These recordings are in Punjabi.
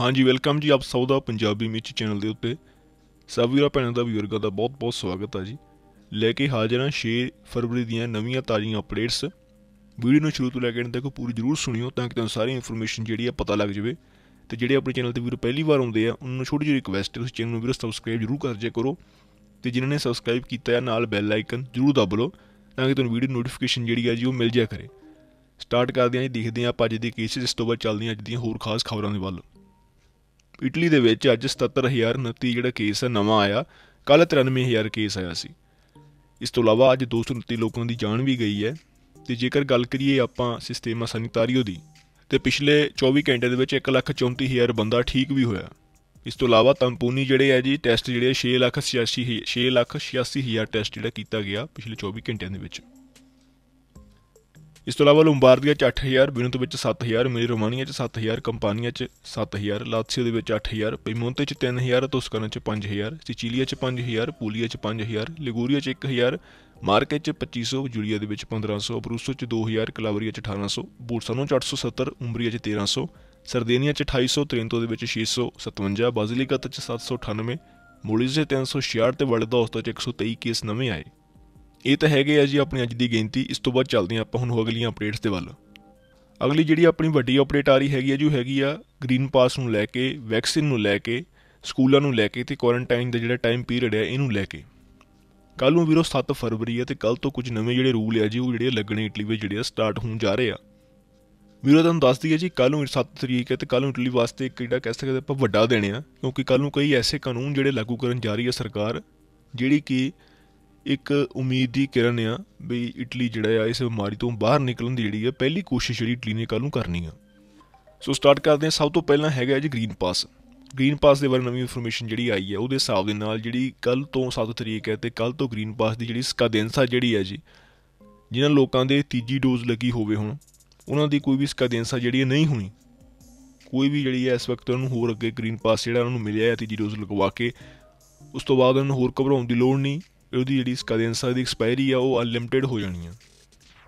ਹਾਂਜੀ ਵੈਲਕਮ ਜੀ ਆਪ ਸੌਦਾ ਪੰਜਾਬੀ ਮਿੱਚ ਚੈਨਲ ਦੇ ਉੱਤੇ ਸਭ ਵੀਰਾਂ ਭੈਣਾਂ ਦਾ ਵੀਰਗਾ ਦਾ ਬਹੁਤ-ਬਹੁਤ ਸਵਾਗਤ ਹੈ ਜੀ ਲੈ ਕੇ ਹਾਜ਼ਰ ਹਾਂ 6 ਫਰਵਰੀ ਦੀਆਂ ਨਵੀਆਂ ਤਾਜ਼ੀਆਂ ਅਪਡੇਟਸ ਵੀਡੀਓ ਨੂੰ ਸ਼ੁਰੂ ਤੋਂ ਲੈ ਕੇ ਅੰਤ ਤੱਕ ਪੂਰੀ ਜ਼ਰੂਰ ਸੁਣਿਓ ਤਾਂ ਕਿ ਤੁਹਾਨੂੰ ਸਾਰੀ ਇਨਫੋਰਮੇਸ਼ਨ ਜਿਹੜੀ ਆ ਪਤਾ ਲੱਗ ਜਾਵੇ ਤੇ ਜਿਹੜੇ ਆਪਣੇ ਚੈਨਲ ਤੇ ਵੀਰ ਪਹਿਲੀ ਵਾਰ ਆਉਂਦੇ ਆ ਉਹਨਾਂ ਨੂੰ ਛੋਟੀ ਜਿਹੀ ਰਿਕਵੈਸਟ ਹੈ ਤੁਸੀਂ ਚੈਨਲ ਨੂੰ ਵੀਰ ਸਬਸਕ੍ਰਾਈਬ ਜ਼ਰੂਰ ਕਰ ਜਿਆ ਕਰੋ ਤੇ ਜਿਨ੍ਹਾਂ ਨੇ ਸਬਸਕ੍ਰਾਈਬ ਕੀਤਾ ਹੈ ਨਾਲ ਬੈਲ ਆਈਕਨ ਜ਼ਰੂਰ ਦਬ ਲਓ ਤਾਂ ਕਿ ਤੁਹਾਨੂੰ ਵੀਡੀਓ ਨੋਟੀਫਿਕੇਸ਼ਨ ਜਿਹੜੀ ਆ ਜੀ ਉਹ ਮਿਲ ਜਾਇਆ ਕਰੇ ਸਟਾਰਟ ਕਰਦੇ ਆ ਜੀ ਦੇਖਦੇ ਆ ਅੱਜ ਦੇ ਕੇਸਿਸ ਇਸ ਤੋਂ ਬਾਅਦ ਚੱਲਦੀਆਂ ਅੱਜ ਦੀਆਂ ਹੋਰ ਖਾਸ ਖਬਰਾਂ ਦੇ ਵੱਲ ਇਟਲੀ ਦੇ ਵਿੱਚ ਅੱਜ 77029 ਜਿਹੜਾ ਕੇਸ ਹੈ ਨਵਾਂ ਆਇਆ ਕੱਲ 93000 ਕੇਸ ਆਇਆ ਸੀ ਇਸ ਤੋਂ ਇਲਾਵਾ ਅੱਜ 229 ਲੋਕਾਂ ਦੀ ਜਾਨ ਵੀ ਗਈ ਹੈ ਤੇ ਜੇਕਰ ਗੱਲ ਕਰੀਏ ਆਪਾਂ ਸਿਸਟਮ ਸੈਨੀਟਾਰੀਓ ਦੀ ਤੇ ਪਿਛਲੇ 24 ਘੰਟੇ ਦੇ ਵਿੱਚ 134000 ਬੰਦਾ ਠੀਕ ਵੀ ਹੋਇਆ ਇਸ ਤੋਂ ਇਲਾਵਾ ਤੰਪੂਨੀ ਜਿਹੜੇ ਹੈ ਜੀ ਟੈਸਟ ਜਿਹੜੇ 686 686,000 ਟੈਸਟ ਜਿਹੜਾ ਕੀਤਾ ਗਿਆ ਪਿਛਲੇ 24 ਘੰਟਿਆਂ ਦੇ ਵਿੱਚ ਇਸ ਤੋਂ ਇਲਾਵਾ ਲੋਂਬਾਰਡੀਆ ਚ 8000 ਬਿਨੂਤ ਵਿੱਚ 7000 ਮੇਰੀ ਰੋਮਾਨੀਆ ਚ 7000 ਕੰਪਾਨੀਆ ਚ 7000 ਲਾਤਸੀਓ ਦੇ ਵਿੱਚ 8000 ਪੇਮੋਂਤੇ ਚ 3000 ਤੁਸਕਨ ਚ 5000 ਸਿਚੀਲੀਆ ਚ 5000 ਪੂਲੀਆ ਚ 5000 ਲਿਗੂਰੀਆ ਚ 1000 ਮਾਰਕੇ ਚ 2500 ਜੁਲੀਆ ਦੇ ਵਿੱਚ 1500 ਅਬਰੂਸੋ ਚ 2000 ਕਲਾਵਰੀਆ ਚ 1800 ਬੂਰਸਾਨੋ ਚ 870 ਉਮਰੀਆ ਚ 1300 ਸਰਦੇਨੀਆ ਚ 2800 ਟ੍ਰੇਂਟੋ ਦੇ ਵਿੱਚ 657 ਬਾਜ਼ਿਲੀਕਤ ਚ 798 ਮੋਲੀਜ਼ੇ ਦੇ 366 ਤੇ ਵਲਡੋਸ ਤੋਂ 123 ਕੇਸ ਨਵੇਂ ਆਏ ਇਹ ਤਾਂ ਹੈਗੇ ਆ ਜੀ ਆਪਣੀ ਅੱਜ ਦੀ ਗਿਣਤੀ ਇਸ ਤੋਂ ਬਾਅਦ ਚੱਲਦੇ ਆ ਆਪਾਂ ਹੁਣ ਅਗਲੀਆਂ ਅਪਡੇਟਸ ਦੇ ਵੱਲ ਅਗਲੀ ਜਿਹੜੀ ਆਪਣੀ ਵੱਡੀ ਅਪਡੇਟ ਆ ਰਹੀ ਹੈਗੀ ਆ ਜੋ ਹੈਗੀ ਆ ਗ੍ਰੀਨ ਪਾਸ ਨੂੰ ਲੈ ਕੇ ਵੈਕਸੀਨ ਨੂੰ ਲੈ ਕੇ ਸਕੂਲਾਂ ਨੂੰ ਲੈ ਕੇ ਤੇ ਕੁਆਰੰਟਾਈਨ ਦਾ ਜਿਹੜਾ ਟਾਈਮ ਪੀਰੀਅਡ ਹੈ ਇਹਨੂੰ ਲੈ ਕੇ ਕੱਲ ਨੂੰ ਵੀਰੋ 7 ਫਰਵਰੀ ਹੈ ਤੇ ਕੱਲ ਤੋਂ ਕੁਝ ਨਵੇਂ ਜਿਹੜੇ ਰੂਲ ਆ ਜੀ ਉਹ ਜਿਹੜੇ ਲੱਗਣੇ ਇਟਲੀ ਵਿੱਚ ਜਿਹੜੇ ਸਟਾਰਟ ਹੋਣ ਜਾ ਰਹੇ ਆ ਵੀਰੋ ਤੁਹਾਨੂੰ ਦੱਸ ਦਈਏ ਜੀ ਕੱਲ ਨੂੰ 7 ਤਰੀਕ ਹੈ ਤੇ ਕੱਲ ਨੂੰ ਇਟਲੀ ਵਾਸਤੇ ਇੱਕ ਜਿਹੜਾ ਕਹਿ ਸਕਦੇ ਆਪਾਂ ਵੱਡਾ ਦੇਣੇ ਆ ਕਿਉਂਕਿ ਕੱਲ ਨੂੰ ਕਈ ਐਸੇ ਕਾਨੂੰਨ ਜਿਹੜੇ ਲਾਗੂ ਕਰਨ ਜਾ ਰਹੀ ਹੈ ਸਰਕਾਰ ਜਿਹੜੀ ਕਿ ਇੱਕ ਉਮੀਦ ਦੀ ਕਿਰਨ ਆ ਵੀ ਇਟਲੀ ਜਿਹੜਾ ਆ ਇਸ ਬਿਮਾਰੀ ਤੋਂ ਬਾਹਰ ਨਿਕਲਣ ਦੀ ਜਿਹੜੀ ਆ ਪਹਿਲੀ ਕੋਸ਼ਿਸ਼ ਜਿਹੜੀ ਇਟਲੀ ਨੇ ਕੱਲ ਨੂੰ ਕਰਨੀ ਆ ਸੋ ਸਟਾਰਟ ਕਰਦੇ ਹਾਂ ਸਭ ਤੋਂ ਪਹਿਲਾਂ ਹੈਗਾ ਜੀ ਗ੍ਰੀਨ ਪਾਸ ਗ੍ਰੀਨ ਪਾਸ ਦੇ ਬਾਰੇ ਨਵੀਂ ਇਨਫੋਰਮੇਸ਼ਨ ਜਿਹੜੀ ਆਈ ਹੈ ਉਹਦੇ ਹਿਸਾਬ ਦੇ ਨਾਲ ਜਿਹੜੀ ਕੱਲ ਤੋਂ 7 ਤਰੀਕ ਹੈ ਤੇ ਕੱਲ ਤੋਂ ਗ੍ਰੀਨ ਪਾਸ ਦੀ ਜਿਹੜੀ ਸਕਾਦੈਂਸਾ ਜਿਹੜੀ ਹੈ ਜੀ ਜਿਨ੍ਹਾਂ ਲੋਕਾਂ ਦੇ ਤੀਜੀ ਡੋਜ਼ ਲੱਗੀ ਹੋਵੇ ਹੁਣ ਉਹਨਾਂ ਦੀ ਕੋਈ ਵੀ ਸਕਾਦੈਂਸਾ ਜਿਹੜੀ ਨਹੀਂ ਹੋਣੀ ਕੋਈ ਵੀ ਜਿਹੜੀ ਹੈ ਇਸ ਵਕਤ ਉਹਨੂੰ ਹੋਰ ਅੱਗੇ ਗ੍ਰੀਨ ਪਾਸ ਜਿਹੜਾ ਉਹਨਾਂ ਨੂੰ ਮਿਲਿਆ ਹੈ ਤੀਜੀ ਡੋਜ਼ ਲਗਵਾ ਕੇ ਉਸ ਤੋਂ ਬਾਅਦ ਉਹਨਾਂ ਨੂੰ ਹੋਰ ਘਬਰਾਉਣ ਦੀ ਲੋੜ ਨਹੀਂ ਉਹਦੀ ਜਿਹੜੀ ਸਕੈਡੈਂਸਾ ਦੀ ਐਕਸਪਾਇਰੀ ਆ ਉਹ ਅਨਲਿਮਿਟਿਡ ਹੋ ਜਾਣੀ ਆ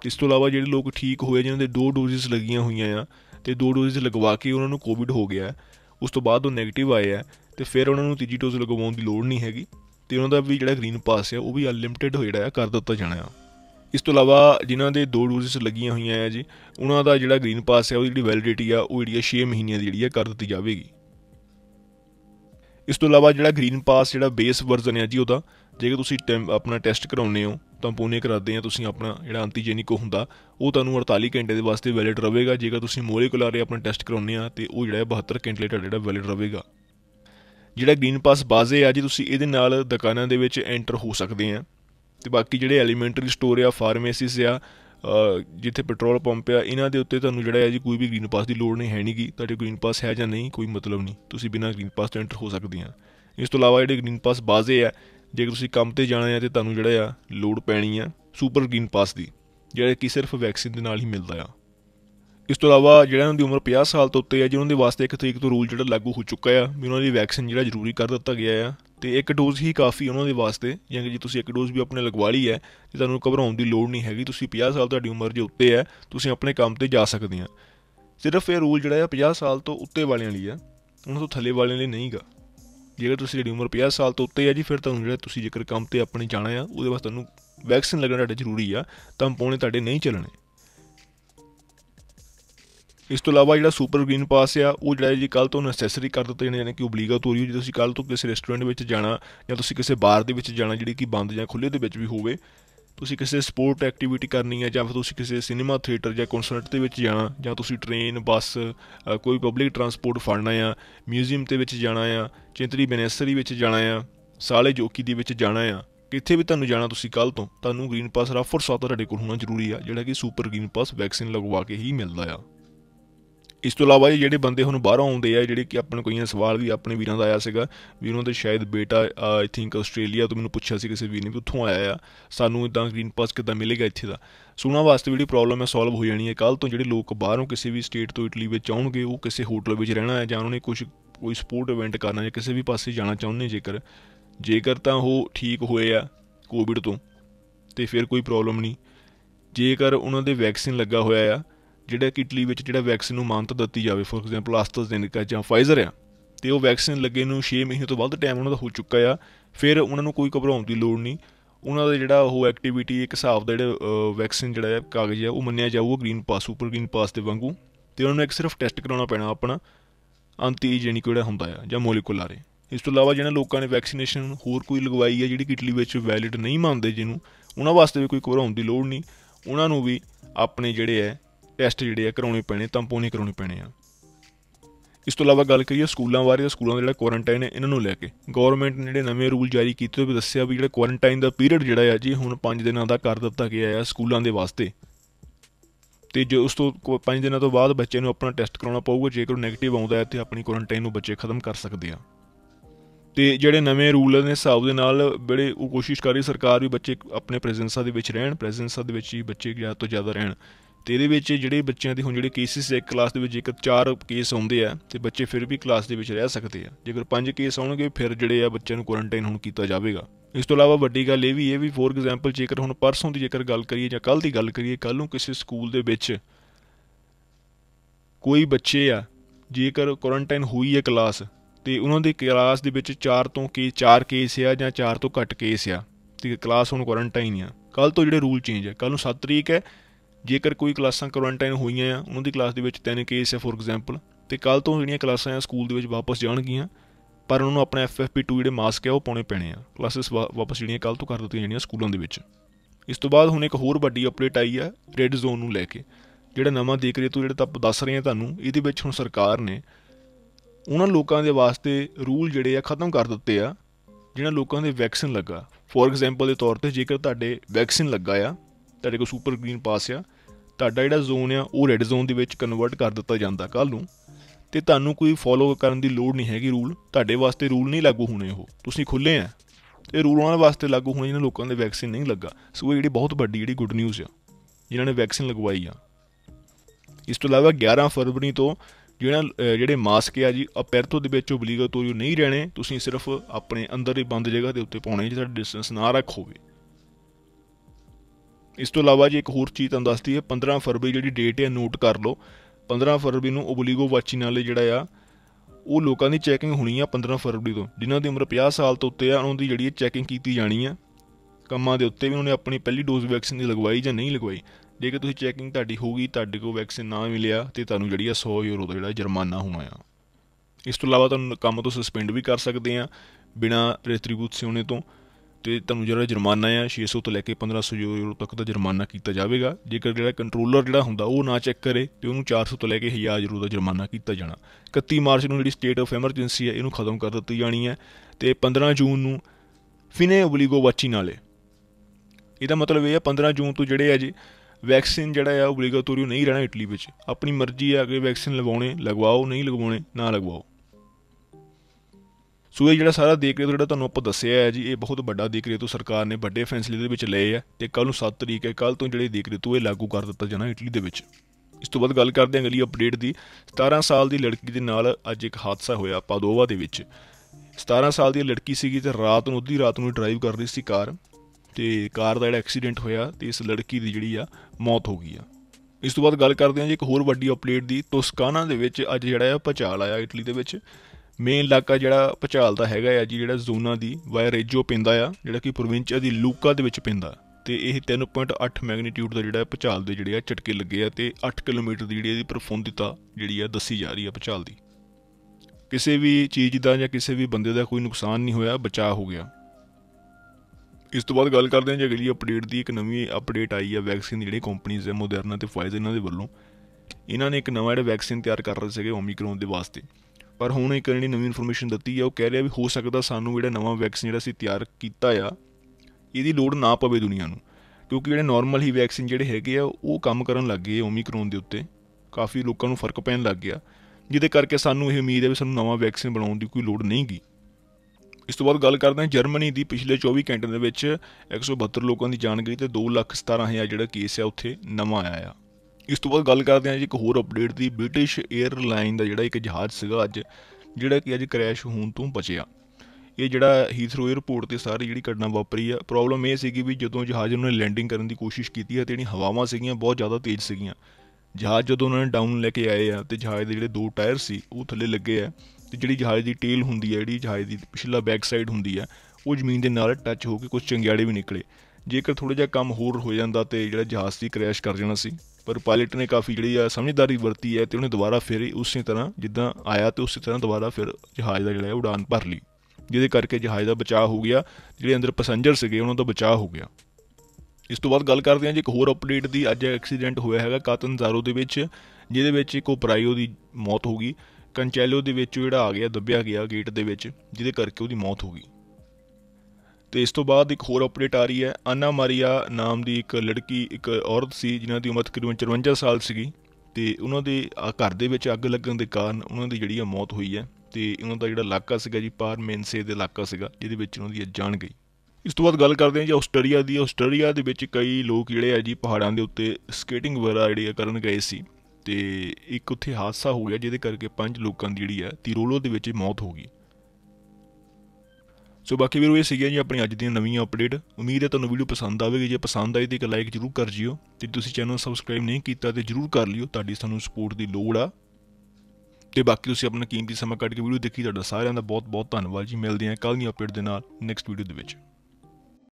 ਇਸ ਤੋਂ ਇਲਾਵਾ ਜਿਹੜੇ ਲੋਕ ਠੀਕ ਹੋਏ ਜਿਨ੍ਹਾਂ ਦੇ ਦੋ ਡੋਜ਼ਸ ਲੱਗੀਆਂ ਹੋਈਆਂ ਆ ਤੇ ਦੋ ਡੋਜ਼ਸ ਲਗਵਾ ਕੇ ਉਹਨਾਂ ਨੂੰ ਕੋਵਿਡ ਹੋ ਗਿਆ ਉਸ ਤੋਂ ਬਾਅਦ ਉਹ ਨੈਗੇਟਿਵ ਆਏ ਆ ਤੇ ਫਿਰ ਉਹਨਾਂ ਨੂੰ ਤੀਜੀ ਡੋਜ਼ ਲਗਵਾਉਣ ਦੀ ਲੋੜ ਨਹੀਂ ਹੈਗੀ ਤੇ ਉਹਨਾਂ ਦਾ ਵੀ ਜਿਹੜਾ ਗ੍ਰੀਨ ਪਾਸ ਆ ਉਹ ਵੀ ਅਨਲਿਮਿਟਿਡ ਹੋ ਜਿਹੜਾ ਆ ਕਰ ਦਿੱਤਾ ਜਾਣਾ ਆ ਇਸ ਤੋਂ ਇਲਾਵਾ ਜਿਨ੍ਹਾਂ ਦੇ ਦੋ ਡੋਜ਼ਸ ਲੱਗੀਆਂ ਹੋਈਆਂ ਆ ਜੀ ਉਹਨਾਂ ਦਾ ਜਿਹੜਾ ਗ੍ਰੀਨ ਪਾਸ ਹੈ ਉਹਦੀ ਜਿਹੜੀ ਵੈਲਿਡਿਟੀ ਆ ਉਹ ਜਿਹੜੀ 6 ਮਹੀਨਿਆਂ ਦੀ ਜਿਹੜੀ ਆ ਕਰ ਦਿੱਤੀ ਜਾਵੇਗੀ ਇਸ ਤੋਂ ਇਲਾਵਾ ਜਿਹੜਾ ਗ੍ਰੀਨ ਪਾਸ ਜਿਹੜਾ ਬੇਸ ਵਰਜ਼ਨ ਹੈ ਜੀ ਉਹਦਾ ਜੇਕਰ ਤੁਸੀਂ ਆਪਣਾ ਟੈਸਟ ਕਰਾਉਨੇ ਹੋ ਤਾਂ ਪੂਨੇ ਕਰਾਦੇ ਆ ਤੁਸੀਂ ਆਪਣਾ ਜਿਹੜਾ ਐਂਟੀਜੈਨਿਕ ਹੁੰਦਾ ਉਹ ਤੁਹਾਨੂੰ 48 ਘੰਟੇ ਦੇ ਵਾਸਤੇ ਵੈਲਿਡ ਰਹੇਗਾ ਜੇਕਰ ਤੁਸੀਂ ਮੋਲੇਕੂਲਰ ਆਪਣਾ ਟੈਸਟ ਕਰਾਉਨੇ ਆ ਤੇ ਉਹ ਜਿਹੜਾ 72 ਘੰਟੇ ਲਈ ਜਿਹੜਾ ਵੈਲਿਡ ਰਹੇਗਾ ਜਿਹੜਾ ਗ੍ਰੀਨ ਪਾਸ ਬਾਜ਼ੇ ਆ ਜੀ ਤੁਸੀਂ ਇਹਦੇ ਨਾਲ ਦੁਕਾਨਾਂ ਦੇ ਵਿੱਚ ਐਂਟਰ ਹੋ ਸਕਦੇ ਆ ਤੇ ਬਾਕੀ ਜਿਹੜੇ ਐਲੀਮੈਂਟਰੀ ਸਟੋਰ ਆ ਫਾਰਮੇਸੀਸ ਆ ਜਿੱਥੇ ਪੈਟਰੋਲ ਪੰਪ ਆ ਇਹਨਾਂ ਦੇ ਉੱਤੇ ਤੁਹਾਨੂੰ ਜਿਹੜਾ ਹੈ ਜੀ ਕੋਈ ਵੀ ਗ੍ਰੀਨ ਪਾਸ ਦੀ ਲੋੜ ਨਹੀਂ ਹੈ ਨਹੀਂਗੀ ਤੁਹਾਡੇ ਗ੍ਰੀਨ ਪਾਸ ਹੈ ਜਾਂ ਨਹੀਂ ਕੋਈ ਮਤਲਬ ਨਹੀਂ ਤੁਸੀਂ ਬਿਨਾਂ ਗ੍ਰੀਨ ਪਾਸ ਤੋਂ ਐਂਟਰ ਹੋ ਸਕਦੇ ਆ ਇਸ ਤੋਂ ਇਲਾਵਾ ਜਿਹੜੇ ਗ੍ਰੀਨ ਪਾਸ ਬਾਜ਼ੇ ਆ ਜੇਕਰ ਤੁਸੀਂ ਕੰਮ ਤੇ ਜਾਣਾ ਹੈ ਤੇ ਤੁਹਾਨੂੰ ਜਿਹੜਾ ਆ ਲੋੜ ਪੈਣੀ ਆ ਸੁਪਰ ਗ੍ਰੀਨ ਪਾਸ ਦੀ ਜਿਹੜਾ ਕਿ ਸਿਰਫ ਵੈਕਸੀਨ ਦੇ ਨਾਲ ਹੀ ਮਿਲਦਾ ਆ ਇਸ ਤੋਂ ਇਲਾਵਾ ਜਿਹੜਿਆਂ ਦੀ ਉਮਰ 50 ਸਾਲ ਤੋਂ ਉੱਤੇ ਹੈ ਜਿਹਨਾਂ ਦੇ ਵਾਸਤੇ ਇੱਕ ਤਰੀਕ ਤੋਂ ਰੂਲ ਜਿਹੜਾ ਲਾਗੂ ਹੋ ਚੁੱਕਾ ਆ ਵੀ ਉਹਨਾਂ ਦੀ ਵੈਕਸੀਨ ਜਿਹੜਾ ਜ਼ਰੂਰੀ ਕਰ ਦਿੱਤਾ ਗਿਆ ਆ ਤੇ ਇੱਕ ਡੋਜ਼ ਹੀ ਕਾਫੀ ਉਹਨਾਂ ਦੇ ਵਾਸਤੇ ਕਿ ਜੇ ਤੁਸੀਂ ਇੱਕ ਡੋਜ਼ ਵੀ ਆਪਣੇ ਲਗਵਾ ਲਈ ਹੈ ਤੇ ਤੁਹਾਨੂੰ ਘਬਰਾਉਣ ਦੀ ਲੋੜ ਨਹੀਂ ਹੈਗੀ ਤੁਸੀਂ 50 ਸਾਲ ਤੁਹਾਡੀ ਉਮਰ ਦੇ ਉੱਤੇ ਹੈ ਤੁਸੀਂ ਆਪਣੇ ਕੰਮ ਤੇ ਜਾ ਸਕਦੇ ਆ ਸਿਰਫ ਇਹ ਰੂਲ ਜਿਹੜਾ ਹੈ 50 ਸਾਲ ਤੋਂ ਉੱਤੇ ਵਾਲਿਆਂ ਲਈ ਹੈ ਉਹਨਾਂ ਤੋਂ ਥੱਲੇ ਵਾਲਿਆਂ ਲਈ ਨਹੀਂਗਾ ਜੇਕਰ ਤੁਸੀਂ ਜਿਹੜੀ ਉਮਰ 50 ਸਾਲ ਤੋਂ ਉੱਤੇ ਹੈ ਜੀ ਫਿਰ ਤੁਹਾਨੂੰ ਜਿਹੜਾ ਤੁਸੀਂ ਜੇਕਰ ਕੰਮ ਤੇ ਆਪਣੇ ਜਾਣਾ ਆ ਉਹਦੇ ਵਾਸਤੇ ਤੁਹਾਨੂੰ ਵੈਕਸੀਨ ਲੱਗਣਾ ਤੁਹਾਡੇ ਜ਼ਰੂਰੀ ਆ ਤਾਂ ਪੌਣੇ ਤੁਹਾਡੇ ਨਹੀਂ ਚੱਲਣੇ ਇਸ ਤੋਂ ਇਲਾਵਾ ਜਿਹੜਾ ਸੁਪਰ ਗ੍ਰੀਨ ਪਾਸ ਆ ਉਹ ਜਿਹੜਾ ਜੀ ਕੱਲ ਤੋਂ ਨੈਸੈਸਰੀ ਕਰ ਦਿੱਤੇ ਜਾਣੇ ਯਾਨੀ ਕਿ ਓਬਲੀਗੇਟਰੀ ਜੇ ਤੁਸੀਂ ਕੱਲ ਤੋਂ ਕਿਸੇ ਰੈਸਟੋਰੈਂਟ ਵਿੱਚ ਜਾਣਾ ਜਾਂ ਤੁਸੀਂ ਕਿਸੇ ਬਾਰ ਦੇ ਵਿੱਚ ਜਾਣਾ ਜਿਹੜੀ ਕਿ ਬੰਦ ਜਾਂ ਖੁੱਲੇ ਦੇ ਵਿੱਚ ਵੀ ਹੋਵੇ ਤੁਸੀਂ ਕਿਸੇ ਸਪੋਰਟ ਐਕਟੀਵਿਟੀ ਕਰਨੀ ਹੈ ਜਾਂ ਫਿਰ ਤੁਸੀਂ ਕਿਸੇ ਸਿਨੇਮਾ ਥੀਏਟਰ ਜਾਂ ਕਨਸਰਟ ਦੇ ਵਿੱਚ ਜਾਣਾ ਜਾਂ ਤੁਸੀਂ ਟ੍ਰੇਨ ਬੱਸ ਕੋਈ ਪਬਲਿਕ ਟਰਾਂਸਪੋਰਟ ਫੜਨਾ ਆ ਮਿਊਜ਼ੀਅਮ ਤੇ ਵਿੱਚ ਜਾਣਾ ਆ ਚਿੰਤਰੀ ਬਨੈਸਰੀ ਵਿੱਚ ਜਾਣਾ ਆ ਸਾਲੇ ਜੋਕੀ ਦੇ ਵਿੱਚ ਜਾਣਾ ਆ ਕਿੱਥੇ ਵੀ ਤੁਹਾਨੂੰ ਜਾਣਾ ਤੁਸੀਂ ਕੱਲ ਤੋਂ ਤੁਹਾਨੂੰ ਗ੍ਰੀਨ ਪਾਸ ਰਫਰ ਸਾਥ ਤੁਹਾਡੇ ਕੋਲ ਹੋਣਾ ਜ਼ਰੂਰੀ ਆ ਜਿਹੜਾ ਕਿ ਸੁਪਰ ਗ੍ਰੀਨ ਪਾਸ ਵੈਕਸੀਨ ਲਗਵਾ ਕੇ ਹੀ ਮਿਲਦਾ ਆ ਇਸ ਤੋਂ ਇਲਾਵਾ ਜਿਹੜੇ ਬੰਦੇ ਹੁਣ ਬਾਹਰੋਂ ਆਉਂਦੇ ਆ ਜਿਹੜੇ ਕਿ ਆਪਣੇ ਕੋਈਆਂ ਸਵਾਲ ਵੀ ਆਪਣੇ ਵੀਰਾਂ ਦਾ ਆਇਆ ਸੀਗਾ ਵੀ ਉਹਨਾਂ ਦਾ ਸ਼ਾਇਦ ਬੇਟਾ ਆਈ ਥਿੰਕ ਆਸਟ੍ਰੇਲੀਆ ਤੋਂ ਮੈਨੂੰ ਪੁੱਛਿਆ ਸੀ ਕਿਸੇ ਵੀਰ ਨੇ ਵੀ ਉੱਥੋਂ ਆਇਆ ਆ ਸਾਨੂੰ ਇਦਾਂ ਗ੍ਰੀਨ ਪਾਸ ਕਿਦਾਂ ਮਿਲੇਗਾ ਇੱਥੇ ਦਾ ਸੁਣਾ ਵਾਸਤੇ ਜਿਹੜੀ ਪ੍ਰੋਬਲਮ ਹੈ ਸੋਲਵ ਹੋ ਜਾਣੀ ਹੈ ਕੱਲ ਤੋਂ ਜਿਹੜੇ ਲੋਕ ਬਾਹਰੋਂ ਕਿਸੇ ਵੀ ਸਟੇਟ ਤੋਂ ਇਟਲੀ ਵਿੱਚ ਆਉਣਗੇ ਉਹ ਕਿਸੇ ਹੋਟਲ ਵਿੱਚ ਰਹਿਣਾ ਹੈ ਜਾਂ ਉਹਨਾਂ ਨੇ ਕੁਝ ਕੋਈ ਸਪੋਰਟ ਇਵੈਂਟ ਕਰਨਾ ਜਾਂ ਕਿਸੇ ਵੀ ਪਾਸੇ ਜਾਣਾ ਚਾਹੁੰਦੇ ਜੇਕਰ ਜੇਕਰ ਤਾਂ ਉਹ ਠੀਕ ਹੋਏ ਆ ਕੋਵਿਡ ਤੋਂ ਤੇ ਫਿਰ ਕੋਈ ਪ੍ਰੋਬਲਮ ਨਹੀਂ ਜੇਕਰ ਉਹਨਾਂ ਦੇ ਵੈਕਸੀਨ ਲੱਗਾ ਹੋਇਆ ਆ ਜਿਹੜਾ ਕਿ ਇਟਲੀ ਵਿੱਚ ਜਿਹੜਾ ਵੈਕਸੀਨ ਨੂੰ ਮਾਨਤਾ ਦਿੱਤੀ ਜਾਵੇ ਫੋਰ ਐਗਜ਼ਾਮਪਲ ਆਸਟਰਾਜ਼ੈਨੇਕਾ ਜਾਂ ਫਾਈਜ਼ਰ ਆ ਤੇ ਉਹ ਵੈਕਸੀਨ ਲੱਗੇ ਨੂੰ 6 ਮਹੀਨੇ ਤੋਂ ਵੱਧ ਟਾਈਮ ਉਹਨਾਂ ਦਾ ਹੋ ਚੁੱਕਾ ਆ ਫਿਰ ਉਹਨਾਂ ਨੂੰ ਕੋਈ ਘਬਰਾਉਣ ਦੀ ਲੋੜ ਨਹੀਂ ਉਹਨਾਂ ਦਾ ਜਿਹੜਾ ਉਹ ਐਕਟੀਵਿਟੀ ਇੱਕ ਹਿਸਾਬ ਦਾ ਜਿਹੜਾ ਵੈਕਸੀਨ ਜਿਹੜਾ ਹੈ ਕਾਗਜ਼ ਹੈ ਉਹ ਮੰਨਿਆ ਜਾਊਗਾ green pass super green pass ਦੇ ਵਾਂਗੂ ਤੇ ਉਹਨਾਂ ਨੂੰ ਇੱਕ ਸਿਰਫ ਟੈਸਟ ਕਰਾਉਣਾ ਪੈਣਾ ਆਪਣਾ ਐਂਟੀਜੈਨਿਕ ਜਿਹੜਾ ਹੁੰਦਾ ਆ ਜਾਂ ਮੋਲੀਕੂਲਰ ਇਸ ਤੋਂ ਇਲਾਵਾ ਜਿਹਨਾਂ ਲੋਕਾਂ ਨੇ ਵੈਕਸੀਨੇਸ਼ਨ ਹੋਰ ਕੋਈ ਲਗਵਾਈ ਹੈ ਜਿਹੜੀ ਕਿ ਇਟਲੀ ਵਿੱਚ ਵੈਲਿਡ ਨਹੀਂ ਮੰਨਦੇ ਜਿਹਨੂੰ ਉਹਨਾਂ ਵਾਸਤੇ ਵੀ ਕੋਈ ਘਬਰਾਉਣ ਦੀ ਲੋੜ ਨਹੀਂ ਉਹਨਾਂ ਨੂੰ ਵੀ ਆਪਣੇ ਜਿਹੜੇ ਹੈ ਟੈਸਟ ਜਿਹੜੇ ਆ ਕਰਾਉਣੇ ਪੈਣੇ ਤਾਂ ਨਹੀਂ ਕਰਾਉਣੇ ਪੈਣੇ ਆ ਇਸ ਤੋਂ ਇਲਾਵਾ ਗੱਲ ਕਰੀਏ ਸਕੂਲਾਂ ਬਾਰੇ ਸਕੂਲਾਂ ਦਾ ਜਿਹੜਾ ਕੁਆਰੰਟਾਈਨ ਹੈ ਇਹਨਾਂ ਨੂੰ ਲੈ ਕੇ ਗਵਰਨਮੈਂਟ ਨੇ ਜਿਹੜੇ ਨਵੇਂ ਰੂਲ ਜਾਰੀ ਕੀਤੇ ਉਹ ਦੱਸਿਆ ਵੀ ਜਿਹੜਾ ਕੁਆਰੰਟਾਈਨ ਦਾ ਪੀਰੀਅਡ ਜਿਹੜਾ ਹੈ ਜੀ ਹੁਣ 5 ਦਿਨਾਂ ਦਾ ਕਰ ਦਿੱਤਾ ਗਿਆ ਹੈ ਸਕੂਲਾਂ ਦੇ ਵਾਸਤੇ ਤੇ ਜੇ ਉਸ ਤੋਂ 5 ਦਿਨਾਂ ਤੋਂ ਬਾਅਦ ਬੱਚੇ ਨੂੰ ਆਪਣਾ ਟੈਸਟ ਕਰਾਉਣਾ ਪਊਗਾ ਜੇਕਰ ਨੈਗੇਟਿਵ ਆਉਂਦਾ ਹੈ ਤੇ ਆਪਣੀ ਕੁਆਰੰਟਾਈਨ ਨੂੰ ਬੱਚੇ ਖਤਮ ਕਰ ਸਕਦੇ ਆ ਤੇ ਜਿਹੜੇ ਨਵੇਂ ਰੂਲ ਨੇ ਹਿਸਾਬ ਦੇ ਨਾਲ ਬੜੇ ਉਹ ਕੋਸ਼ਿਸ਼ ਕਰ ਰਹੀ ਸਰਕਾਰ ਵੀ ਬੱਚੇ ਆਪਣੇ ਪ੍ਰੈਜ਼ੈਂਸਾ ਦੇ ਵਿੱਚ ਰਹਿਣ ਪ੍ਰੈਜ਼ੈਂਸਾ ਦੇ ਵਿੱਚ ਹੀ ਬੱਚੇ ਜ਼ਿਆਦਾ ਤੋਂ ਜ਼ਿਆਦਾ ਰਹਿਣ ਤੇ ਇਹਦੇ ਵਿੱਚ ਜਿਹੜੇ ਬੱਚਿਆਂ ਦੇ ਹੁਣ ਜਿਹੜੇ ਕੇਸਿਸ ਇੱਕ ਕਲਾਸ ਦੇ ਵਿੱਚ ਜੇਕਰ ਚਾਰ ਕੇਸ ਆਉਂਦੇ ਆ ਤੇ ਬੱਚੇ ਫਿਰ ਵੀ ਕਲਾਸ ਦੇ ਵਿੱਚ ਰਹਿ ਸਕਦੇ ਆ ਜੇਕਰ ਪੰਜ ਕੇਸ ਆਉਣਗੇ ਫਿਰ ਜਿਹੜੇ ਆ ਬੱਚਿਆਂ ਨੂੰ ਕੁਆਰੰਟਾਈਨ ਹੁਣ ਕੀਤਾ ਜਾਵੇਗਾ ਇਸ ਤੋਂ ਇਲਾਵਾ ਵੱਡੀ ਗੱਲ ਇਹ ਵੀ ਹੈ ਵੀ ਫੋਰ ਐਗਜ਼ਾਮਪਲ ਜੇਕਰ ਹੁਣ ਪਰਸੋਂ ਦੀ ਜੇਕਰ ਗੱਲ ਕਰੀਏ ਜਾਂ ਕੱਲ ਦੀ ਗੱਲ ਕਰੀਏ ਕੱਲ ਨੂੰ ਕਿਸੇ ਸਕੂਲ ਦੇ ਵਿੱਚ ਕੋਈ ਬੱਚੇ ਆ ਜੇਕਰ ਕੁਆਰੰਟਾਈਨ ਹੋਈ ਹੈ ਕਲਾਸ ਤੇ ਉਹਨਾਂ ਦੀ ਕਲਾਸ ਦੇ ਵਿੱਚ ਚਾਰ ਤੋਂ ਕੇ ਚਾਰ ਕੇਸ ਆ ਜਾਂ ਚਾਰ ਤੋਂ ਘੱਟ ਕੇਸ ਆ ਤੇ ਕਲਾਸ ਹੁਣ ਕੁਆਰੰਟਾਈਨ ਆ ਕੱਲ ਤੋਂ ਜਿਹੜੇ ਰੂਲ ਚੇਂਜ ਹੈ ਕੱਲ ਨੂੰ 7 ਤਰੀਕ ਹੈ ਜੇਕਰ ਕੋਈ ਕਲਾਸਾਂ ਕੁਆਰੰਟਾਈਨ ਹੋਈਆਂ ਆ ਉਹਨਾਂ ਦੀ ਕਲਾਸ ਦੇ ਵਿੱਚ ਤਿੰਨ ਕੇਸ ਆ ਫੋਰ ਐਗਜ਼ਾਮਪਲ ਤੇ ਕੱਲ ਤੋਂ ਜਿਹੜੀਆਂ ਕਲਾਸਾਂ ਆ ਸਕੂਲ ਦੇ ਵਿੱਚ ਵਾਪਸ ਜਾਣਗੀਆਂ ਪਰ ਉਹਨਾਂ ਨੂੰ ਆਪਣੇ FFP2 ਜਿਹੜੇ ਮਾਸਕ ਆ ਉਹ ਪਾਉਣੇ ਪੈਣੇ ਆ ਕਲਾਸਸ ਵਾਪਸ ਜਿਹੜੀਆਂ ਕੱਲ ਤੋਂ ਕਰ ਦਿੱਤੀਆਂ ਜਾਣੀਆਂ ਸਕੂਲਾਂ ਦੇ ਵਿੱਚ ਇਸ ਤੋਂ ਬਾਅਦ ਹੁਣ ਇੱਕ ਹੋਰ ਵੱਡੀ ਅਪਡੇਟ ਆਈ ਆ ਰੈੱਡ ਜ਼ੋਨ ਨੂੰ ਲੈ ਕੇ ਜਿਹੜਾ ਨਵਾਂ ਦੇਖ ਰਹੇ ਤੋਂ ਜਿਹੜਾ ਤਾਂ ਦੱਸ ਰਹੇ ਆ ਤੁਹਾਨੂੰ ਇਹਦੇ ਵਿੱਚ ਹੁਣ ਸਰਕਾਰ ਨੇ ਉਹਨਾਂ ਲੋਕਾਂ ਦੇ ਵਾਸਤੇ ਰੂਲ ਜਿਹੜੇ ਆ ਖਤਮ ਕਰ ਦਿੱਤੇ ਆ ਜਿਹਨਾਂ ਲੋਕਾਂ ਦੇ ਵੈਕਸੀਨ ਲੱਗਾ ਫੋਰ ਐਗਜ਼ਾਮਪਲ ਦੇ ਤੌਰ ਤੇ ਜੇਕਰ ਤੁਹਾਡੇ ਵੈਕਸੀਨ ਲੱਗਾ ਆ ਤੁਹਾਡੇ ਕੋਲ ਸੁਪਰ ਗ੍ਰੀਨ ਪਾਸ ਆ ਤੁਹਾਡਾ ਜਿਹੜਾ ਜ਼ੋਨ ਆ ਉਹ ਰੈੱਡ ਜ਼ੋਨ ਦੇ ਵਿੱਚ ਕਨਵਰਟ ਕਰ ਦਿੱਤਾ ਜਾਂਦਾ ਕੱਲ ਨੂੰ ਤੇ ਤੁਹਾਨੂੰ ਕੋਈ ਫੋਲੋ ਕਰਨ ਦੀ ਲੋੜ ਨਹੀਂ ਹੈਗੀ ਰੂਲ ਤੁਹਾਡੇ ਵਾਸਤੇ ਰੂਲ ਨਹੀਂ ਲਾਗੂ ਹੋਣੇ ਉਹ ਤੁਸੀਂ ਖੁੱਲੇ ਆ ਤੇ ਰੂਲ ਉਹਨਾਂ ਵਾਸਤੇ ਲਾਗੂ ਹੋਣੇ ਜਿਹਨਾਂ ਲੋਕਾਂ ਦੇ ਵੈਕਸੀਨ ਨਹੀਂ ਲੱਗਾ ਸੋ ਇਹ ਜਿਹੜੀ ਬਹੁਤ ਵੱਡੀ ਜਿਹੜੀ ਗੁੱਡ ਨਿਊਜ਼ ਆ ਜਿਨ੍ਹਾਂ ਨੇ ਵੈਕਸੀਨ ਲਗਵਾਈ ਆ ਇਸ ਤੋਂ ਇਲਾਵਾ 11 ਫਰਵਰੀ ਤੋਂ ਜਿਹੜਾ ਜਿਹੜੇ ਮਾਸਕ ਆ ਜੀ ਅਪੈਰਥੋ ਦੇ ਵਿੱਚ ਓਬਲੀਗਾਟੋਰੀ ਨਹੀਂ ਰਹਿਣੇ ਤੁਸੀਂ ਸਿਰਫ ਆਪਣੇ ਅੰਦਰ ਹੀ ਬੰਦ ਜਗ੍ਹਾ ਦੇ ਉੱਤੇ ਪਾਉਣੇ ਜਿਹੜਾ ਡਿਸਟੈਂਸ ਨਾ ਰੱਖੋਗੇ ਇਸ ਤੋਂ ਇਲਾਵਾ ਜੀ ਇੱਕ ਹੋਰ ਚੀਜ਼ ਤੁਹਾਨੂੰ ਦੱਸਦੀ ਹੈ 15 ਫਰਵਰੀ ਜਿਹੜੀ ਡੇਟ ਹੈ ਨੋਟ ਕਰ ਲਓ 15 ਫਰਵਰੀ ਨੂੰ ਓਬਲੀਗੋ ਵਾਚੀ ਨਾਲੇ ਜਿਹੜਾ ਆ ਉਹ ਲੋਕਾਂ ਦੀ ਚੈਕਿੰਗ ਹੋਣੀ ਆ 15 ਫਰਵਰੀ ਤੋਂ ਜਿਨ੍ਹਾਂ ਦੀ ਉਮਰ 50 ਸਾਲ ਤੋਂ ਉੱਤੇ ਆ ਉਹਨਾਂ ਦੀ ਜਿਹੜੀ ਚੈਕਿੰਗ ਕੀਤੀ ਜਾਣੀ ਆ ਕੰਮਾਂ ਦੇ ਉੱਤੇ ਵੀ ਉਹਨਾਂ ਨੇ ਆਪਣੀ ਪਹਿਲੀ ਡੋਜ਼ ਵੈਕਸੀਨ ਦੀ ਲਗਵਾਈ ਜਾਂ ਨਹੀਂ ਲਗਵਾਈ ਜੇਕਰ ਤੁਸੀਂ ਚੈਕਿੰਗ ਤੁਹਾਡੀ ਹੋ ਗਈ ਤੁਹਾਡੇ ਕੋਲ ਵੈਕਸੀਨ ਨਾ ਮਿਲਿਆ ਤੇ ਤੁਹਾਨੂੰ ਜਿਹੜੀ ਆ 100 ਯੂਰੋ ਦਾ ਜਿਹੜਾ ਜੁਰਮਾਨਾ ਹੋਣਾ ਆ ਇਸ ਤੋਂ ਇਲਾਵਾ ਤੁਹਾਨੂੰ ਕੰਮ ਤੋਂ ਸਸਪੈਂਡ ਵੀ ਕਰ ਸਕਦੇ ਆ ਬਿਨਾ ਹੋਣੇ ਤੋਂ ਤੇ ਤੁਹਾਨੂੰ ਜਿਹੜਾ ਜੁਰਮਾਨਾ ਆ 600 ਤੋਂ ਲੈ ਕੇ 1500 ਯੂਰੋ ਤੱਕ ਦਾ ਜੁਰਮਾਨਾ ਕੀਤਾ ਜਾਵੇਗਾ ਜੇਕਰ ਜਿਹੜਾ ਕੰਟਰੋਲਰ ਜਿਹੜਾ ਹੁੰਦਾ ਉਹ ਨਾ ਚੈੱਕ ਕਰੇ ਤੇ ਉਹਨੂੰ 400 ਤੋਂ ਲੈ ਕੇ 1000 ਯੂਰੋ ਦਾ ਜੁਰਮਾਨਾ ਕੀਤਾ ਜਾਣਾ 31 ਮਾਰਚ ਨੂੰ ਜਿਹੜੀ ਸਟੇਟ ਆਫ ਐਮਰਜੈਂਸੀ ਹੈ ਇਹਨੂੰ ਖਤਮ ਕਰ ਦਿੱਤੀ ਜਾਣੀ ਹੈ ਤੇ 15 ਜੂਨ ਨੂੰ ਫਿਨੇ ਓਬਲੀਗੋ ਵਾਚੀ ਨਾਲੇ ਇਹਦਾ ਮਤਲਬ ਇਹ ਹੈ 15 ਜੂਨ ਤੋਂ ਜਿਹੜੇ ਆ ਜੀ ਵੈਕਸੀਨ ਜਿਹੜਾ ਆ ਓਬਲੀਗਾਟੋਰੀ ਨਹੀਂ ਰਹਿਣਾ ਇਟਲੀ ਵਿੱਚ ਆਪਣੀ ਮਰਜ਼ੀ ਆ ਕਿ ਵੈਕਸੀਨ ਲਗਵਾਉਣੇ ਲਗਵਾਓ ਨਹੀਂ ਲਗਵਾਉਣੇ ਨਾ ਲਗਵਾਓ ਸੋ ਇਹ ਜਿਹੜਾ ਸਾਰਾ ਦੇਖ ਰੇਖ ਜਿਹੜਾ ਤੁਹਾਨੂੰ ਆਪਾਂ ਦੱਸਿਆ ਹੈ ਜੀ ਇਹ ਬਹੁਤ ਵੱਡਾ ਦੇਖ ਰਹੇ ਤੋਂ ਸਰਕਾਰ ਨੇ ਵੱਡੇ ਫੈਸਲੇ ਦੇ ਵਿੱਚ ਲਏ ਆ ਤੇ ਕੱਲ ਨੂੰ 7 ਤਰੀਕ ਹੈ ਕੱਲ ਤੋਂ ਜਿਹੜੇ ਦੇਖ ਰਹੇ ਤੋਂ ਇਹ ਲਾਗੂ ਕਰ ਦਿੱਤਾ ਜਾਣਾ ਇਟਲੀ ਦੇ ਵਿੱਚ ਇਸ ਤੋਂ ਬਾਅਦ ਗੱਲ ਕਰਦੇ ਹਾਂ ਅਗਲੀ ਅਪਡੇਟ ਦੀ 17 ਸਾਲ ਦੀ ਲੜਕੀ ਦੇ ਨਾਲ ਅੱਜ ਇੱਕ ਹਾਦਸਾ ਹੋਇਆ ਪਾਦੋਵਾ ਦੇ ਵਿੱਚ 17 ਸਾਲ ਦੀ ਲੜਕੀ ਸੀਗੀ ਤੇ ਰਾਤ ਨੂੰ ਅੱਧੀ ਰਾਤ ਨੂੰ ਡਰਾਈਵ ਕਰ ਰਹੀ ਸੀ ਕਾਰ ਤੇ ਕਾਰ ਦਾ ਜਿਹੜਾ ਐਕਸੀਡੈਂਟ ਹੋਇਆ ਤੇ ਇਸ ਲੜਕੀ ਦੀ ਜਿਹੜੀ ਆ ਮੌਤ ਹੋ ਗਈ ਆ ਇਸ ਤੋਂ ਬਾਅਦ ਗੱਲ ਕਰਦੇ ਹਾਂ ਜੀ ਇੱਕ ਹੋਰ ਵੱਡੀ ਅਪਡੇਟ ਦੀ ਤੋਸਕਾਨਾ ਦੇ ਵਿੱਚ ਅੱਜ ਜਿਹੜਾ ਆ ਪਚਾਲ ਆਇਆ ਇਟਲੀ ਦੇ ਵਿੱਚ ਮੇਨ ਇਲਾਕਾ ਜਿਹੜਾ ਪਚਾਲ ਦਾ ਹੈਗਾ ਆ ਜੀ ਜਿਹੜਾ ਜ਼ੋਨਾ ਦੀ ਵਾਇਰ ਰੇਜੋ ਪੈਂਦਾ ਆ ਜਿਹੜਾ ਕਿ ਪ੍ਰੋਵਿੰਸ਼ ਦੀ ਲੂਕਾ ਦੇ ਵਿੱਚ ਪੈਂਦਾ ਤੇ ਇਹ 3.8 ਮੈਗਨੀਟਿਊਡ ਦਾ ਜਿਹੜਾ ਪਚਾਲ ਦੇ ਜਿਹੜੇ ਆ ਝਟਕੇ ਲੱਗੇ ਆ ਤੇ 8 ਕਿਲੋਮੀਟਰ ਦੀ ਜਿਹੜੀ ਇਹਦੀ ਪ੍ਰਫੁੰਦਤਾ ਜਿਹੜੀ ਆ ਦੱਸੀ ਜਾ ਰਹੀ ਆ ਪਚਾਲ ਦੀ ਕਿਸੇ ਵੀ ਚੀਜ਼ ਦਾ ਜਾਂ ਕਿਸੇ ਵੀ ਬੰਦੇ ਦਾ ਕੋਈ ਨੁਕਸਾਨ ਨਹੀਂ ਹੋਇਆ ਬਚਾਅ ਹੋ ਗਿਆ ਇਸ ਤੋਂ ਬਾਅਦ ਗੱਲ ਕਰਦੇ ਹਾਂ ਜੇ ਅਗਲੀ ਅਪਡੇਟ ਦੀ ਇੱਕ ਨਵੀਂ ਅਪਡੇਟ ਆਈ ਆ ਵੈਕਸੀਨ ਦੀ ਜਿਹੜੀ ਕੰਪਨੀਜ਼ ਹੈ ਮੋਡਰਨਾ ਤੇ ਫਾਈਜ਼ਰ ਇਹਨਾਂ ਦੇ ਵੱਲੋਂ ਇਹਨਾਂ ਨੇ ਇੱਕ ਨਵਾਂ ਜਿਹੜਾ ਵੈਕਸੀਨ ਤਿਆਰ ਕਰ ਰਹੇ ਸੀਗੇ ਓਮਿਕਰੋਨ ਦੇ ਵਾਸਤੇ ਪਰ ਹੁਣ ਇੱਕ ਜਿਹੜੀ ਨਵੀਂ ਇਨਫੋਰਮੇਸ਼ਨ ਦਿੱਤੀ ਆ ਉਹ ਕਹਿ ਰਿਹਾ ਵੀ ਹੋ ਸਕਦਾ ਸਾਨੂੰ ਜਿਹੜਾ ਨਵਾਂ ਵੈਕਸੀਨ ਜਿਹੜਾ ਅਸੀਂ ਤਿਆਰ ਕੀਤਾ ਆ ਇਹਦੀ ਲੋੜ ਨਾ ਪਵੇ ਦੁਨੀਆ ਨੂੰ ਕਿਉਂਕਿ ਜਿਹੜੇ ਨਾਰਮਲ ਹੀ ਵੈਕਸੀਨ ਜਿਹੜੇ ਹੈਗੇ ਆ ਉਹ ਕੰਮ ਕਰਨ ਲੱਗ ਗਏ ਓਮਿਕਰੋਨ ਦੇ ਉੱਤੇ ਕਾਫੀ ਲੋਕਾਂ ਨੂੰ ਫਰਕ ਪੈਣ ਲੱਗ ਗਿਆ ਜਿਹਦੇ ਕਰਕੇ ਸਾਨੂੰ ਇਹ ਉਮੀਦ ਹੈ ਵੀ ਸਾਨੂੰ ਨਵਾਂ ਵੈਕਸੀਨ ਬਣਾਉਣ ਦੀ ਕੋਈ ਲੋੜ ਨਹੀਂ ਗਈ ਇਸ ਤੋਂ ਬਾਅਦ ਗੱਲ ਕਰਦੇ ਹਾਂ ਜਰਮਨੀ ਦੀ ਪਿਛਲੇ 24 ਘੰਟੇ ਦੇ ਵਿੱਚ 172 ਲੋਕਾਂ ਦੀ ਜਾਨ ਗਈ ਤੇ 217000 ਜਿਹੜਾ ਕੇਸ ਹੈ ਉੱਥੇ ਨਵਾਂ ਆਇਆ ਆ ਇਸ ਤੋਂ ਬਾਅਦ ਗੱਲ ਕਰਦੇ ਹਾਂ ਜੀ ਇੱਕ ਹੋਰ ਅਪਡੇਟ ਦੀ ਬ੍ਰਿਟਿਸ਼ 에ਅਰਲਾਈਨ ਦਾ ਜਿਹੜਾ ਇੱਕ ਜਹਾਜ਼ ਸੀਗਾ ਅੱਜ ਜਿਹੜਾ ਕਿ ਅੱਜ ਕ੍ਰੈਸ਼ ਹੋਣ ਤੋਂ ਬਚਿਆ ਇਹ ਜਿਹੜਾ ਹੀਥਰੋ 에ਅਰਪੋਰਟ ਤੇ ਸਾਰੀ ਜਿਹੜੀ ਘਟਨਾ ਵਾਪਰੀ ਆ ਪ੍ਰੋਬਲਮ ਇਹ ਸੀਗੀ ਵੀ ਜਦੋਂ ਜਹਾਜ਼ ਉਹਨੇ ਲੈਂਡਿੰਗ ਕਰਨ ਦੀ ਕੋਸ਼ਿਸ਼ ਕੀਤੀ ਹੈ ਤੇ ਜਿਹੜੀ ਹਵਾਵਾਂ ਸੀਗੀਆਂ ਬਹੁਤ ਜ਼ਿਆਦਾ ਤੇਜ਼ ਸੀਗੀਆਂ ਜਹਾਜ਼ ਜਦੋਂ ਉਹਨਾਂ ਨੇ ਡਾਊਨ ਲੈ ਕੇ ਆਏ ਆ ਤੇ ਜਹਾਜ਼ ਦੇ ਜਿਹੜੇ ਦੋ ਟਾਇਰ ਸੀ ਉਹ ਥੱਲੇ ਲੱਗੇ ਆ ਤੇ ਜਿਹੜੀ ਜਹਾਜ਼ ਦੀ ਟੇਲ ਹੁੰਦੀ ਆ ਜਿਹੜੀ ਜਹਾਜ਼ ਦੀ ਪਿਛਲਾ ਬੈਕ ਸਾਈਡ ਹੁੰਦੀ ਆ ਉਹ ਜ਼ਮੀਨ ਦੇ ਨਾਲ ਟੱਚ ਹੋ ਕੇ ਕੁਝ ਚੰਗਿਆੜੇ ਵੀ ਨਿਕਲੇ ਜੇਕਰ ਥੋੜਾ ਜਿਹਾ ਕੰਮ ਹੋਰ ਹੋ ਜਾਂਦਾ ਤੇ ਜਿਹੜਾ ਜਹਾਜ਼ ਸੀ ਕ੍ਰੈਸ਼ ਕਰ ਜਾਣਾ ਸੀ ਪਰ ਪਾਇਲਟ ਨੇ ਕਾਫੀ ਜਿਹੜੀ ਆ ਸਮਝਦਾਰੀ ਵਰਤੀ ਹੈ ਤੇ ਉਹਨੇ ਦੁਬਾਰਾ ਫਿਰ ਉਸੇ ਤਰ੍ਹਾਂ ਜਿੱਦਾਂ ਆਇਆ ਤੇ ਉਸੇ ਤਰ੍ਹਾਂ ਦੁਬਾਰਾ ਫਿਰ ਜਹਾਜ਼ ਦਾ ਜਿਹੜਾ ਉਡਾਨ ਭਰ ਲਈ ਜਿਹਦੇ ਕਰਕੇ ਜਹਾਜ਼ ਦਾ ਬਚਾਅ ਹੋ ਗਿਆ ਜਿਹੜੇ ਅੰਦਰ ਪੈਸੰਜਰ ਸੀਗੇ ਉਹਨਾਂ ਦਾ ਬਚਾਅ ਹੋ ਗਿਆ ਇਸ ਤੋਂ ਬਾਅਦ ਗੱਲ ਕਰਦੇ ਹਾਂ ਜੀ ਇੱਕ ਹੋਰ ਅਪਡੇਟ ਦੀ ਅੱਜ ਐਕਸੀਡੈਂਟ ਹੋਇਆ ਹੈਗਾ ਕਾਤਨਜ਼ਾਰੋ ਦੇ ਵਿੱਚ ਜਿਹਦੇ ਵਿੱਚ ਇੱਕ ਓਪਰਾਈਓ ਦੀ ਮੌਤ ਹੋ ਗਈ ਕੰਚੈਲੋ ਦੇ ਵਿੱਚ ਜਿਹੜਾ ਆ ਗਿਆ ਦੱਬਿਆ ਗਿਆ ਗੇਟ ਦੇ ਵਿੱਚ ਜਿਹਦੇ ਕਰਕੇ ਉਹਦੀ ਮੌਤ ਹੋ ਗਈ ਤੇ ਇਸ ਤੋਂ ਬਾਅਦ ਇੱਕ ਹੋਰ ਅਪਡੇਟ ਆ ਰਹੀ ਹੈ ਅਨਾ ਮਰੀਆ ਨਾਮ ਦੀ ਇੱਕ ਲੜਕੀ ਇੱਕ ਔਰਤ ਸੀ ਜਿਨ੍ਹਾਂ ਦੀ ਉਮਰ ਤਕਰੀਬਨ 54 ਸਾਲ ਸੀਗੀ ਤੇ ਉਹਨਾਂ ਦੇ ਘਰ ਦੇ ਵਿੱਚ ਅੱਗ ਲੱਗਣ ਦੇ ਕਾਰਨ ਉਹਨਾਂ ਦੀ ਜਿਹੜੀ ਮੌਤ ਹੋਈ ਹੈ ਤੇ ਉਹਨਾਂ ਦਾ ਜਿਹੜਾ ਇਲਾਕਾ ਸੀਗਾ ਜੀ ਪਾਰ ਮੇਨਸੇ ਦੇ ਇਲਾਕਾ ਸੀਗਾ ਜਿਹਦੇ ਵਿੱਚ ਉਹਨਾਂ ਦੀ ਜਾਨ ਗਈ ਇਸ ਤੋਂ ਬਾਅਦ ਗੱਲ ਕਰਦੇ ਹਾਂ ਜੀ ਆਸਟ੍ਰੇਲੀਆ ਦੀ ਆਸਟ੍ਰੇਲੀਆ ਦੇ ਵਿੱਚ ਕਈ ਲੋਕ ਜਿਹੜੇ ਆ ਜੀ ਪਹਾੜਾਂ ਦੇ ਉੱਤੇ ਸਕੇਟਿੰਗ ਵਗੈਰਾ ਜਿਹੜੀ ਕਰਨ ਗਏ ਸੀ ਤੇ ਇੱਕ ਉੱਥੇ ਹਾਦਸਾ ਹੋ ਗਿਆ ਜਿਹਦੇ ਕਰਕੇ ਪੰਜ ਲੋਕਾਂ ਦੀ ਜਿਹੜੀ ਆ ਤਿਰੋਲੋ ਦੇ ਵਿੱਚ ਮੌਤ ਹੋ ਗਈ ਸੋ ਬਾਕੀ ਵੀਰੋ ਇਹ ਸੀਗੀਆਂ ਜੀ ਆਪਣੀ ਅੱਜ ਦੀਆਂ ਨਵੀਆਂ ਅਪਡੇਟ ਉਮੀਦ ਹੈ ਤੁਹਾਨੂੰ ਵੀਡੀਓ ਪਸੰਦ ਆਵੇਗੀ ਜੇ ਪਸੰਦ ਆਈ ਤੇ ਇੱਕ ਲਾਈਕ ਜ਼ਰੂਰ ਕਰ ਜਿਓ ਤੇ ਤੁਸੀਂ ਚੈਨਲ ਸਬਸਕ੍ਰਾਈਬ ਨਹੀਂ ਕੀਤਾ ਤੇ ਜ਼ਰੂਰ ਕਰ ਲਿਓ ਤੁਹਾਡੀ ਸਾਨੂੰ ਸਪੋਰਟ ਦੀ ਲੋੜ ਆ ਤੇ ਬਾਕੀ ਤੁਸੀਂ ਆਪਣਾ ਕੀਮਤੀ ਸਮਾਂ ਕੱਢ ਕੇ ਵੀਡੀਓ ਦੇਖੀ ਤੁਹਾਡਾ ਸਾਰਿਆਂ ਦਾ ਬਹੁਤ ਬਹੁਤ ਧੰਨਵਾਦ ਜੀ ਮਿਲਦੇ ਹਾਂ ਕੱਲ ਦੀ ਅਪਡੇਟ ਦੇ ਨਾਲ ਨੈਕਸਟ ਵੀਡੀਓ ਦੇ ਵਿੱਚ